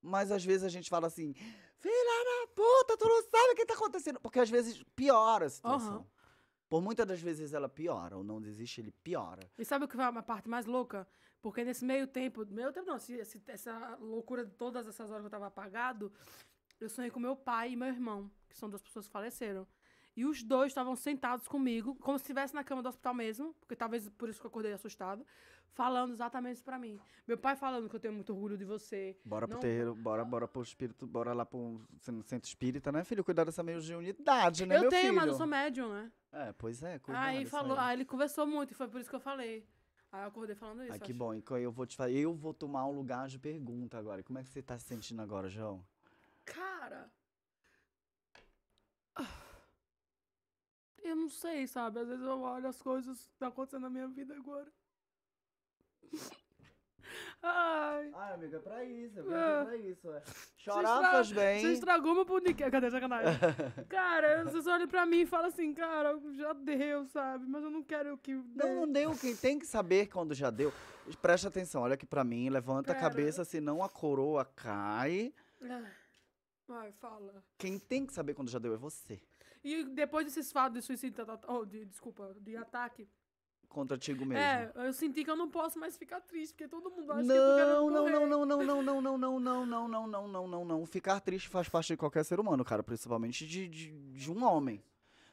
[SPEAKER 2] Mas às vezes a gente fala assim, filha da puta, tu não sabe o que tá acontecendo. Porque às vezes piora a situação. Uhum. Por muitas das vezes ela piora, ou não desiste, ele piora.
[SPEAKER 1] E sabe o que vai uma parte mais louca? Porque nesse meio tempo, meio tempo não, esse, essa loucura de todas essas horas que eu tava apagado, eu sonhei com meu pai e meu irmão, que são duas pessoas que faleceram. E os dois estavam sentados comigo, como se estivesse na cama do hospital mesmo, porque talvez por isso que eu acordei assustada, falando exatamente isso pra mim. Meu pai falando que eu tenho muito orgulho de você. Bora não... pro terreiro,
[SPEAKER 2] bora, bora pro espírito, bora lá pro centro espírita, né, filho? Cuidar dessa meio de unidade, né, eu meu tenho, filho? Eu tenho, mas eu sou
[SPEAKER 1] médium, né?
[SPEAKER 2] É, pois é, cuidado. Aí, falou, aí.
[SPEAKER 1] aí ele conversou muito, e foi por isso que eu falei. Aí eu acordei falando isso. Ai, que bom.
[SPEAKER 2] Então eu vou te falar, eu vou tomar o lugar de pergunta agora. Como é que você tá se sentindo agora, João?
[SPEAKER 1] Cara, Eu não sei, sabe? Às vezes eu olho as coisas que estão tá acontecendo na minha vida agora. Ai. Ai, amiga,
[SPEAKER 2] é pra isso. É pra ah. isso. É. Chorar estra... faz bem. Você
[SPEAKER 1] estragou meu boniquinho. Cadê? Sacanagem. cara, vocês olham pra mim e falam assim, cara, já deu, sabe? Mas eu não quero que. Não, não deu.
[SPEAKER 2] Quem tem que saber quando já deu. Preste atenção, olha aqui pra mim, levanta Pera. a cabeça, senão a coroa cai.
[SPEAKER 1] Ah. Ai, fala.
[SPEAKER 2] Quem tem que saber quando já deu é você.
[SPEAKER 1] E depois desses fatos de suicídio, oh, de, desculpa, de ataque.
[SPEAKER 2] Contra ti mesmo. É,
[SPEAKER 1] eu senti que eu não posso mais ficar triste, porque todo mundo acha não, que eu não não, não,
[SPEAKER 2] não, não, não, não, não, não, não, não, não, não, não, não, não. Ficar triste faz parte de qualquer ser humano, cara, principalmente de, de, de um homem.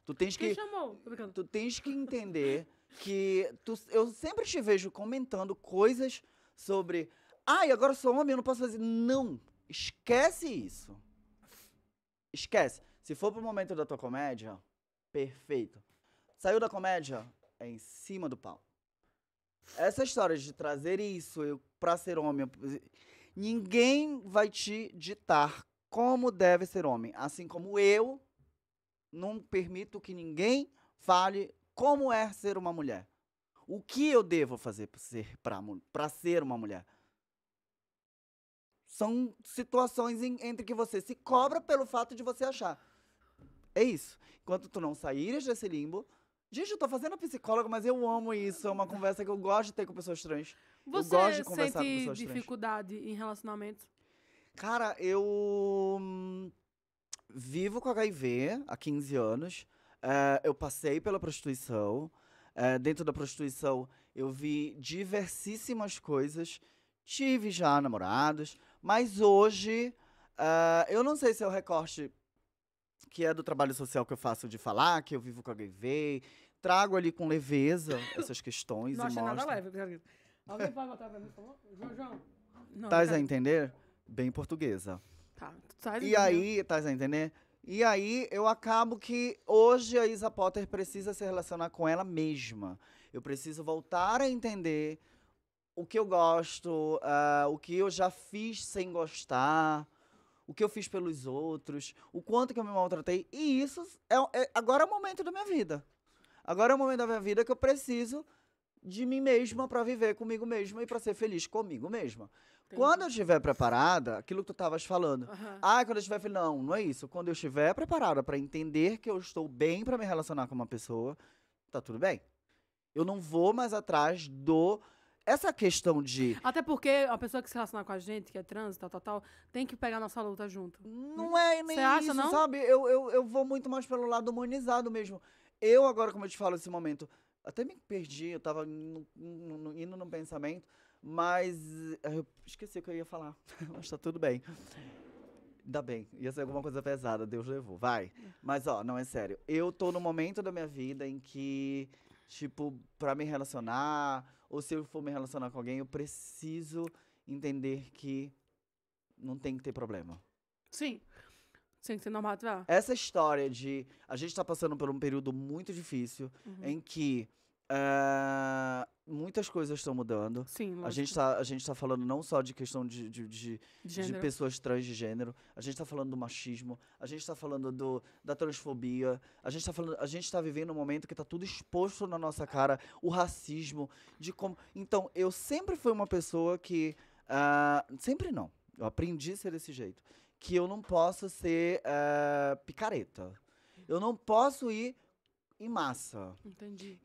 [SPEAKER 2] Tu tens Quem que. chamou? Tu tens que entender que tu, eu sempre te vejo comentando coisas sobre. Ai, ah, agora sou homem, eu não posso fazer. Não! Esquece isso. Esquece. Se for pro momento da tua comédia, perfeito. Saiu da comédia, é em cima do pau. Essa história de trazer isso eu, pra ser homem, ninguém vai te ditar como deve ser homem. Assim como eu não permito que ninguém fale como é ser uma mulher. O que eu devo fazer para ser, pra, pra ser uma mulher? São situações em, entre que você se cobra pelo fato de você achar. É isso. Enquanto tu não saíres desse limbo. Gente, eu tô fazendo psicóloga, mas eu amo isso. É uma conversa que eu gosto de ter com pessoas trans. Você eu gosto de conversar sente com pessoas
[SPEAKER 1] dificuldade trans. em relacionamento?
[SPEAKER 2] Cara, eu hum, vivo com HIV há 15 anos. É, eu passei pela prostituição. É, dentro da prostituição, eu vi diversíssimas coisas. Tive já namorados, mas hoje eh, eu não sei se é o recorte que é do trabalho social que eu faço de falar, que eu vivo com HIV, trago ali com leveza essas questões não e mostro. nada
[SPEAKER 1] leve. Alguém pode botar pra mim, por favor? João, João. Tá a
[SPEAKER 2] entender? Bem portuguesa.
[SPEAKER 1] Tá, tás E aí,
[SPEAKER 2] tás a entender? E aí eu acabo que hoje a Isa Potter precisa se relacionar com ela mesma. Eu preciso voltar a entender o que eu gosto, uh, o que eu já fiz sem gostar, o que eu fiz pelos outros, o quanto que eu me maltratei. E isso é, é agora é o momento da minha vida. Agora é o momento da minha vida que eu preciso de mim mesma para viver comigo mesma e para ser feliz comigo mesma. Entendi. Quando eu estiver preparada, aquilo que tu estavas falando, uhum. ah, quando eu estiver não, não é isso. Quando eu estiver preparada para entender que eu estou bem para me relacionar com uma pessoa, tá tudo bem. Eu não vou mais atrás do essa questão de.
[SPEAKER 1] Até porque a pessoa que se relaciona com a gente, que é trans, tal, tal, tal, tem que pegar nossa luta junto. Não é nem Cê isso, acha, não? sabe?
[SPEAKER 2] Eu, eu, eu vou muito mais pelo lado humanizado mesmo. Eu, agora, como eu te falo nesse momento, até me perdi, eu tava no, no, no, indo num pensamento, mas. Eh, eu esqueci o que eu ia falar, mas tá tudo bem. Ainda bem, ia ser alguma coisa pesada, Deus levou, vai. Mas, ó, não é sério. Eu tô no momento da minha vida em que, tipo, pra me relacionar ou se eu for me relacionar com alguém, eu preciso entender que não tem que ter problema.
[SPEAKER 1] Sim. que ser normal. Tá?
[SPEAKER 2] Essa história de a gente tá passando por um período muito difícil uhum. em que é, muitas coisas estão mudando. Sim, a gente está a gente tá falando não só de questão de, de, de, de, de pessoas transgênero, a gente está falando do machismo, a gente está falando do, da transfobia, a gente está falando, a gente tá vivendo um momento que está tudo exposto na nossa cara, o racismo, de como. Então, eu sempre fui uma pessoa que uh, sempre não. Eu aprendi a ser desse jeito, que eu não posso ser uh, picareta. Eu não posso ir em massa. Entendi.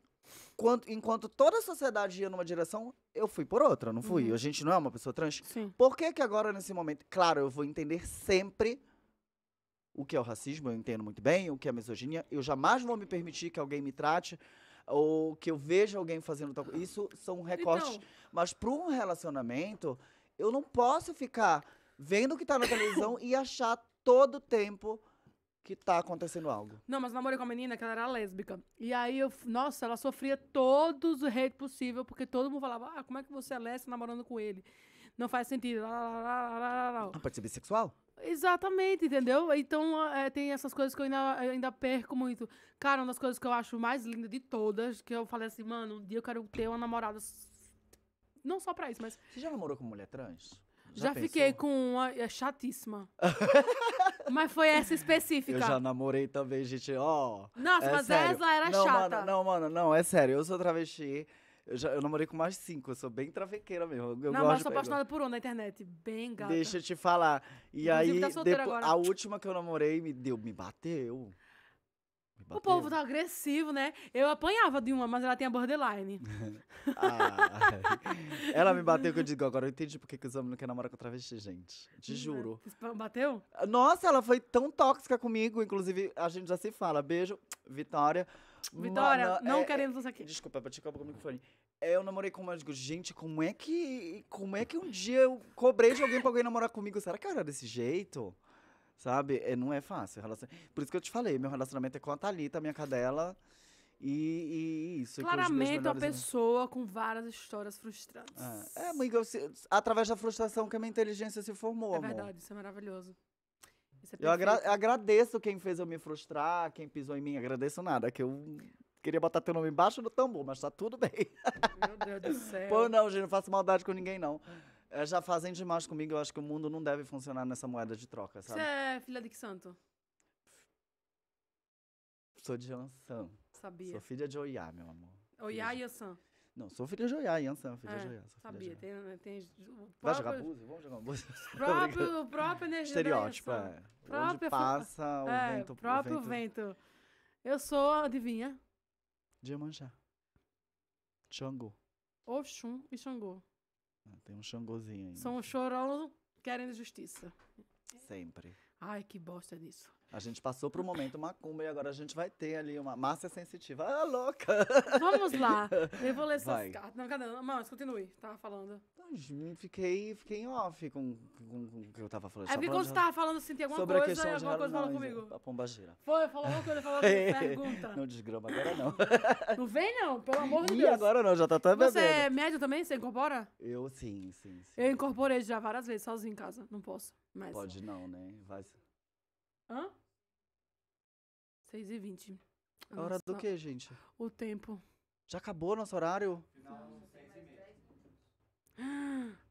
[SPEAKER 2] Enquanto, enquanto toda a sociedade ia numa direção, eu fui por outra, não fui? Uhum. A gente não é uma pessoa trans? Sim. Por que que agora, nesse momento... Claro, eu vou entender sempre o que é o racismo, eu entendo muito bem, o que é a misoginia. Eu jamais vou me permitir que alguém me trate ou que eu veja alguém fazendo tal coisa. Isso são recortes. Então... Mas para um relacionamento, eu não posso ficar vendo o que está na televisão e achar todo o tempo que tá acontecendo algo.
[SPEAKER 1] Não, mas eu namorei com uma menina que ela era lésbica. E aí eu, nossa, ela sofria todos os hate possível, porque todo mundo falava: "Ah, como é que você é lésbica namorando com ele? Não faz sentido". Lá, lá, lá, ah,
[SPEAKER 2] pode ser bissexual?
[SPEAKER 1] Exatamente, entendeu? Então é, tem essas coisas que eu ainda, ainda perco muito. Cara, uma das coisas que eu acho mais linda de todas, que eu falei assim, mano, um dia eu quero ter uma namorada. Não só pra isso, mas. Você já namorou com mulher trans? Já, já fiquei com uma. É chatíssima. Mas foi essa específica. Eu já
[SPEAKER 2] namorei também, gente, ó. Oh, Nossa, é mas sério. essa era não, chata. Mano, não, mano, não, é sério. Eu sou travesti. Eu, já, eu namorei com mais cinco, eu sou bem travequeira mesmo. Eu não, mas eu sou apaixonada
[SPEAKER 1] por um na internet. Bem gata. Deixa
[SPEAKER 2] eu te falar. E Inclusive, aí, tá depois, a última que eu namorei me deu, me bateu. Bateu. O povo tá
[SPEAKER 1] agressivo, né? Eu apanhava de uma, mas ela tem a borderline.
[SPEAKER 2] ah, ela me bateu que eu digo, agora eu entendi porque que os homens não querem namorar com travesti, gente. Te uhum. juro. Bateu? Nossa, ela foi tão tóxica comigo. Inclusive, a gente já se fala. Beijo, Vitória. Vitória, Mano, não é, é queremos você aqui. Desculpa, eu bati com o microfone. Eu namorei com uma, digo, gente, como é que. Como é que um dia eu cobrei de alguém pra alguém namorar comigo? Será que eu era desse jeito? Sabe? É, não é fácil. Relacion... Por isso que eu te falei, meu relacionamento é com a Thalita, minha cadela. E, e isso. Claramente uma pessoa
[SPEAKER 1] com várias histórias frustrantes. É, é amiga, se,
[SPEAKER 2] através da frustração que a minha inteligência se formou, É amor. verdade, isso é maravilhoso. Isso é eu agra agradeço quem fez eu me frustrar, quem pisou em mim, agradeço nada, que eu... Queria botar teu nome embaixo do tambor, mas tá tudo bem. Meu Deus do céu. Pô, não, gente, não faço maldade com ninguém, não. Ah. É, já fazem demais comigo. Eu acho que o mundo não deve funcionar nessa moeda de troca, sabe? Você
[SPEAKER 1] é filha de que santo?
[SPEAKER 2] Sou de Ansan. Sabia. Sou filha de Oiá, meu amor.
[SPEAKER 1] Oiá e Ansan.
[SPEAKER 2] Não, sou filha de Oiá, Yansan, filha é, de Oiá. Sabia,
[SPEAKER 1] de Oiá. tem, tem próprio... Vai jogar búzio? Vamos jogar búzio? Próprio, o próprio energia Estereótipo, é. Próprio Onde passa o é, vento... próprio o vento. vento. Eu sou, adivinha?
[SPEAKER 2] Diemanjá. Xangô.
[SPEAKER 1] Oxum e Xangô.
[SPEAKER 2] Ah, tem um xangozinho ainda. São
[SPEAKER 1] um né? chorão querendo justiça. Sempre. Ai, que bosta disso.
[SPEAKER 2] A gente passou para o momento macumba e agora a gente vai ter ali uma massa sensitiva. Ah, louca! Vamos lá. Eu vou ler essas cartas.
[SPEAKER 1] Não, cadê? Mas continue. Tava falando
[SPEAKER 2] fiquei, fiquei em off com, com, com o que eu tava falando. É porque quando você tava falando assim, tem alguma sobre coisa, alguma coisa falou comigo. A pombagira. Foi, falou alguma coisa, falou comigo, pergunta. Não desgrama agora não.
[SPEAKER 1] não vem não, pelo amor de Deus. E agora
[SPEAKER 2] não, já tá até bebendo. Você é
[SPEAKER 1] médio também? Você incorpora?
[SPEAKER 2] Eu sim, sim, sim.
[SPEAKER 1] Eu incorporei já várias vezes, sozinho em casa. Não posso mas... Pode não, né? Vai... Hã? 6h20. hora do que, gente? O tempo.
[SPEAKER 2] Já acabou nosso horário? Final.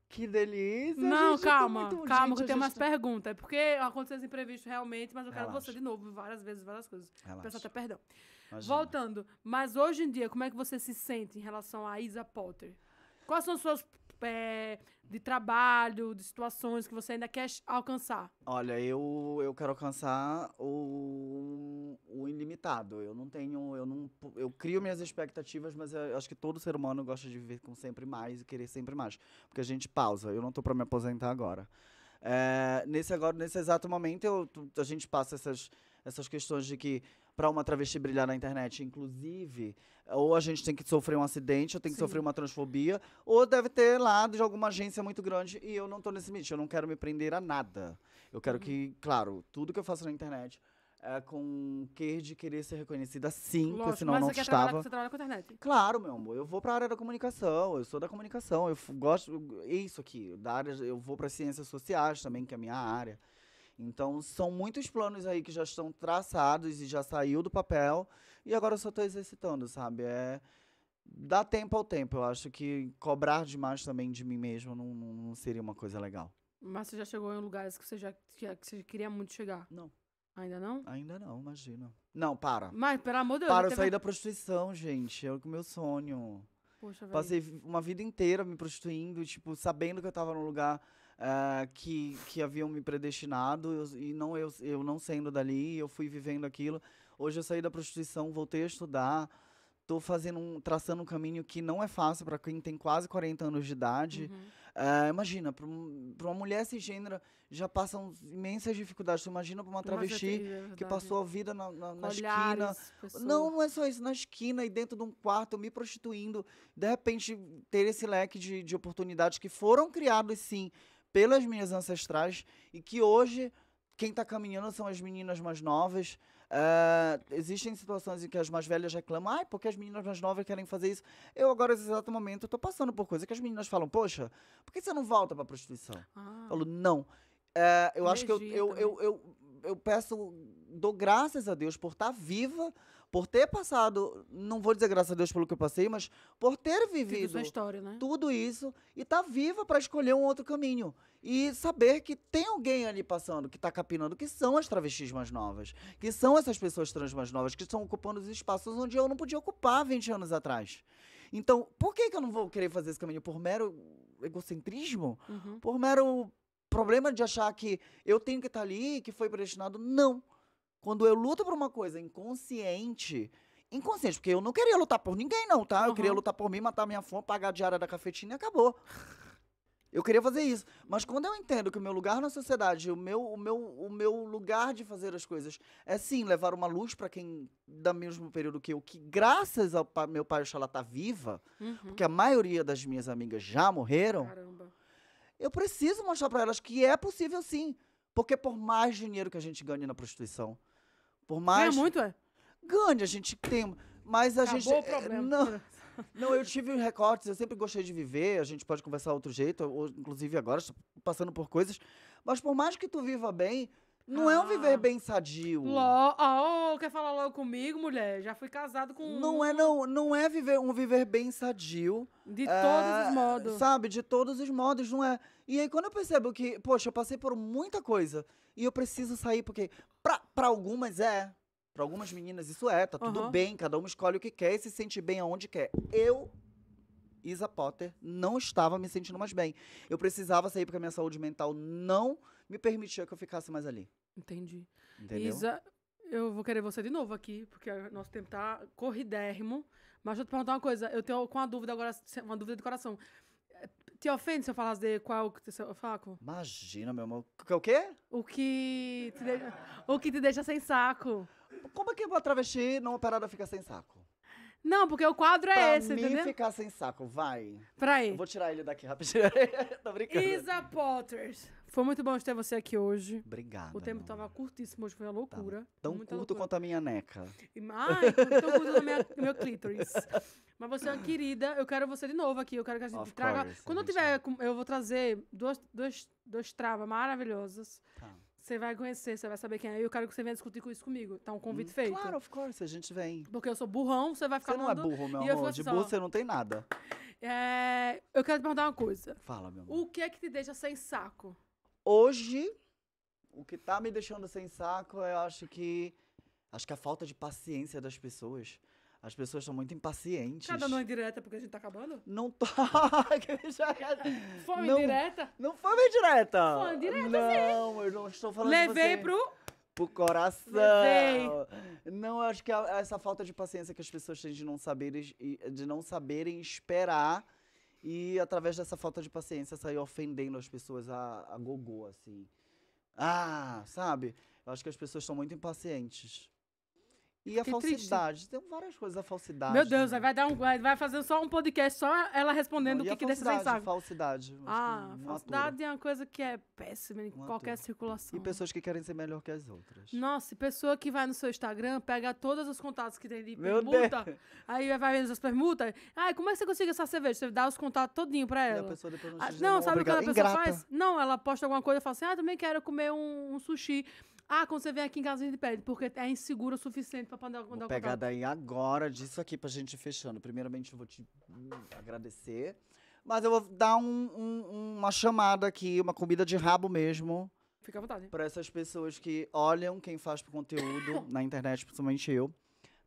[SPEAKER 2] Que delícia!
[SPEAKER 1] Não, gente, calma, muito... calma, gente, que eu tenho umas tá- perguntas. É porque aconteceu esse imprevisto realmente, mas eu quero Relaxa. você de novo, várias vezes, várias coisas. Relaxa. Peço até perdão. Imagina. Voltando, mas hoje em dia, como é que você se sente em relação a Isa Potter? Quais são suas é, de trabalho, de situações que você ainda quer alcançar?
[SPEAKER 2] Olha, eu, eu quero alcançar o, o ilimitado. Eu não tenho, eu não, eu crio minhas expectativas, mas eu acho que todo ser humano gosta de viver com sempre mais e querer sempre mais, porque a gente pausa. Eu não tô para me aposentar agora. É, nesse agora, nesse exato momento, eu, a gente passa essas essas questões de que para uma travesti brilhar na internet, inclusive, ou a gente tem que sofrer um acidente, ou tem que Sim. sofrer uma transfobia, ou deve ter lado de alguma agência muito grande e eu não tô nesse nicho, eu não quero me prender a nada. Eu quero uhum. que, claro, tudo que eu faço na internet é, com que de querer ser reconhecida sim, porque senão mas não você estava. Quer você
[SPEAKER 1] trabalha com internet. Claro,
[SPEAKER 2] meu amor, eu vou para a área da comunicação, eu sou da comunicação, eu gosto isso aqui, da área, eu vou para ciências sociais também, que é a minha área. Então, são muitos planos aí que já estão traçados e já saiu do papel. E agora eu só estou exercitando, sabe? É, dá tempo ao tempo. Eu acho que cobrar demais também de mim mesmo não, não, seria uma coisa legal.
[SPEAKER 1] Mas você já chegou em lugares que você já que, que você queria muito chegar? Não. Ainda não? Ainda não, imagina.
[SPEAKER 2] Não, para. Mas, pelo amor de Deus. Para, eu sair da prostituição, gente. É o meu sonho. Poxa, Passei uma vida inteira me prostituindo, tipo, sabendo que eu estava num lugar uh, que, que haviam me predestinado eu, e não eu, eu não saindo dali, eu fui vivendo aquilo. Hoje eu saí da prostituição, voltei a estudar, tô fazendo um, traçando um caminho que não é fácil para quem tem quase 40 anos de idade. Uhum. Uh, imagina, para uma mulher gênero já passam imensas dificuldades. imagina para uma é travesti Nossa, é que passou a vida na, na, na Olhares, esquina. Pessoa. Não, não é só isso, na esquina e dentro de um quarto, me prostituindo. De repente, ter esse leque de, de oportunidades que foram criadas, sim, pelas minhas ancestrais e que hoje quem está caminhando são as meninas mais novas. Uh, existem situações em que as mais velhas reclamam, ai, porque as meninas mais novas querem fazer isso. Eu agora, nesse exato momento, estou passando por coisa que as meninas falam, poxa, por que você não volta para a prostituição? Ah. Eu falo, não. Uh, eu acho que eu, eu, eu, eu, eu peço, dou graças a Deus por estar tá viva, por ter passado, não vou dizer graças a Deus pelo que eu passei, mas por ter vivido história, né? tudo isso e estar tá viva para escolher um outro caminho. E saber que tem alguém ali passando, que está capinando, que são as travestis mais novas, que são essas pessoas trans mais novas, que estão ocupando os espaços onde eu não podia ocupar 20 anos atrás. Então, por que, que eu não vou querer fazer esse caminho? Por mero egocentrismo? Uhum. Por mero problema de achar que eu tenho que estar tá ali, que foi predestinado? Não. Quando eu luto por uma coisa inconsciente, inconsciente, porque eu não queria lutar por ninguém, não, tá? Uhum. Eu queria lutar por mim, matar minha fome, pagar a diária da cafetina e acabou. Eu queria fazer isso. Mas quando eu entendo que o meu lugar na sociedade, o meu, o meu, o meu lugar de fazer as coisas é sim levar uma luz para quem da mesmo período que eu, que graças ao pa, meu pai Oxalá tá viva, uhum. porque a maioria das minhas amigas já morreram. Caramba. Eu preciso mostrar para elas que é possível sim. Porque por mais dinheiro que a gente ganhe na prostituição, por é mais. Ganha muito, é? Ganha, a gente tem. Mas a Acabou gente. O problema. Eh, não, não, eu tive recortes, eu sempre gostei de viver, a gente pode conversar outro jeito, ou, inclusive agora, passando por coisas. Mas por mais que tu viva bem, não ah. é um viver ah. bem sadio. Ló,
[SPEAKER 1] Oh, quer falar logo comigo, mulher? Já fui casado com Não é um... é
[SPEAKER 2] não, não é viver um viver bem sadio. De é, todos os modos. Sabe, de todos os modos, não é? E aí quando eu percebo que, poxa, eu passei por muita coisa e eu preciso sair porque pra, pra algumas é, pra algumas meninas isso é, tá tudo uhum. bem, cada uma escolhe o que quer e se sente bem aonde quer. Eu Isa Potter, não estava me sentindo mais bem. Eu precisava sair porque a minha saúde mental não me permitia que eu ficasse mais ali. Entendi. Entendeu? Isa,
[SPEAKER 1] eu vou querer você de novo aqui, porque nosso tempo tá corridérrimo. Mas deixa eu te perguntar uma coisa. Eu tenho com uma dúvida agora, uma dúvida de coração. Te ofende se eu falasse de qual que eu saco? Imagina,
[SPEAKER 2] meu amor. O quê?
[SPEAKER 1] O que te, de... o que te deixa sem saco.
[SPEAKER 2] Como é que uma travesti numa parada fica sem saco?
[SPEAKER 1] Não, porque o quadro é pra esse, mim entendeu? ficar
[SPEAKER 2] sem saco, vai. Pra ele. Eu vou tirar ele daqui rapidinho.
[SPEAKER 1] Tô brincando. Isa Potters. Foi muito bom ter você aqui hoje. Obrigada. O tempo estava curtíssimo hoje, foi uma loucura. Tava tão curto loucura. quanto a minha neca. Ai, tão curto quanto meu clítoris. Mas você é uma querida, eu quero você de novo aqui. Eu quero que a gente of traga. Course, Quando eu tiver, eu vou trazer duas, duas, duas travas maravilhosas. Tá você vai conhecer, você vai saber quem é. Eu quero que você venha discutir com isso comigo. Tá um convite hum, feito. Claro, of course, a gente vem. Porque eu sou burrão, você vai ficar Você não é burro, meu amor. De burro você não tem nada. É, eu quero te perguntar uma coisa. Fala, meu amor. O que é que te deixa sem saco?
[SPEAKER 2] Hoje, o que tá me deixando sem saco, eu acho que... Acho que a falta de paciência das pessoas. As pessoas são muito impacientes. Cada não é
[SPEAKER 1] direta porque a gente tá
[SPEAKER 2] acabando? Não tô. Tá, fome não, direta? Não fome direta. Fome direta, Não, sim. eu não estou falando Levei de você. pro... Pro coração. Levei. Não, acho que essa falta de paciência que as pessoas têm de não saberem, de não saberem esperar e através dessa falta de paciência sair ofendendo as pessoas a, a gogô, assim. Ah, sabe? Eu acho que as pessoas são muito impacientes.
[SPEAKER 1] E a falsidade. Triste. Tem várias coisas a falsidade. Meu Deus, vai, dar um, vai fazer só um podcast, só ela respondendo Não, o que, que desse sabe.
[SPEAKER 2] falsidade. Ah, é falsidade é
[SPEAKER 1] uma coisa que é péssima em qualquer atura. circulação. E
[SPEAKER 2] pessoas que querem ser melhor que as outras.
[SPEAKER 1] Nossa, pessoa que vai no seu Instagram, pega todos os contatos que tem de permuta, aí vai vendo as permutas. Ai, como é que você consegue essa cerveja? Você dá os contatos todinho pra ela. E a pessoa depois não, ah, não sabe o que a pessoa Ingrata. faz? Não, ela posta alguma coisa e fala assim, ah, também quero comer um, um sushi. Ah, quando você vem aqui em casa, a gente pede, porque é inseguro o suficiente pra poder mandar vou pegar
[SPEAKER 2] daí agora disso aqui pra gente ir fechando. Primeiramente, eu vou te hum, agradecer. Mas eu vou dar um, um, uma chamada aqui, uma comida de rabo mesmo. Fica à vontade. Pra essas pessoas que olham quem faz conteúdo na internet, principalmente eu,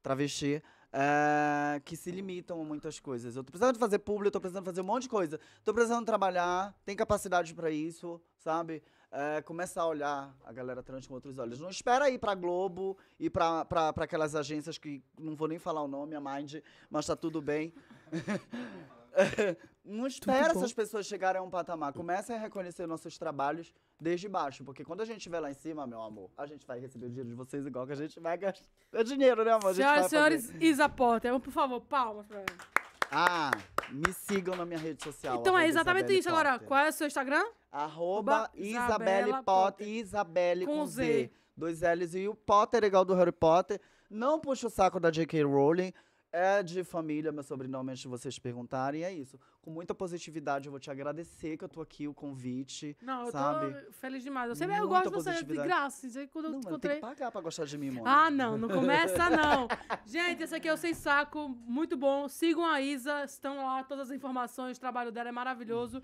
[SPEAKER 2] travesti. É, que se limitam a muitas coisas. Eu tô precisando fazer público, tô precisando fazer um monte de coisa. Tô precisando trabalhar, tem capacidade para isso, sabe? é, a olhar a galera trans com outros olhos. Não espera ir pra Globo e pra, pra, pra aquelas agências que não vou nem falar o nome, a Mind, mas tá tudo bem. não espera essas pessoas chegarem a um patamar. Comecem a reconhecer nossos trabalhos desde baixo. Porque quando a gente estiver lá em cima, meu amor, a gente vai receber o dinheiro de vocês igual que a gente vai gastar é dinheiro, né, amor? Senhoras e senhores,
[SPEAKER 1] Isa Porter, por favor, palmas pra ela.
[SPEAKER 2] Ah, me sigam na minha rede social. Então é exatamente isso. Agora, qual
[SPEAKER 1] é o seu Instagram? Arroba Isabelle
[SPEAKER 2] Potter. Isabelle com, com Z. Z. Dois L's e o Potter igual do Harry Potter. Não puxa o saco da J.K. Rowling. É de família, meu sobrenome, antes de vocês perguntarem. É isso. Com muita positividade, eu vou te agradecer que eu tô aqui, o convite. Não, sabe? eu
[SPEAKER 1] tô feliz demais. Eu sempre eu gosto de você, de graça. Quando não, eu te encontrei... tem
[SPEAKER 2] que pagar pra gostar de mim, mano. Ah, não, não começa, não.
[SPEAKER 1] Gente, esse aqui é o Sem Saco, muito bom. Sigam a Isa, estão lá todas as informações, o trabalho dela é maravilhoso.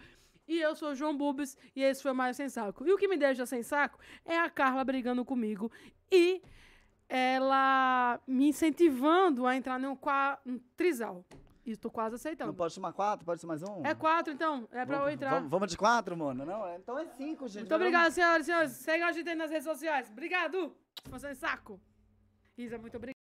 [SPEAKER 1] E eu sou o João Bubes e esse foi mais Sem Saco. E o que me deixa sem saco é a Carla brigando comigo e ela me incentivando a entrar num, um trisal. E estou quase aceitando. Não pode
[SPEAKER 2] chamar quatro? Pode ser mais um?
[SPEAKER 1] É quatro, então. É para eu entrar. Vamos,
[SPEAKER 2] de quatro, mano? Não,
[SPEAKER 1] é, então é cinco, gente. Muito obrigado, senhoras e senhores. Segue a gente aí nas redes sociais. Obrigado! Você é saco. Isa, muito obrigado.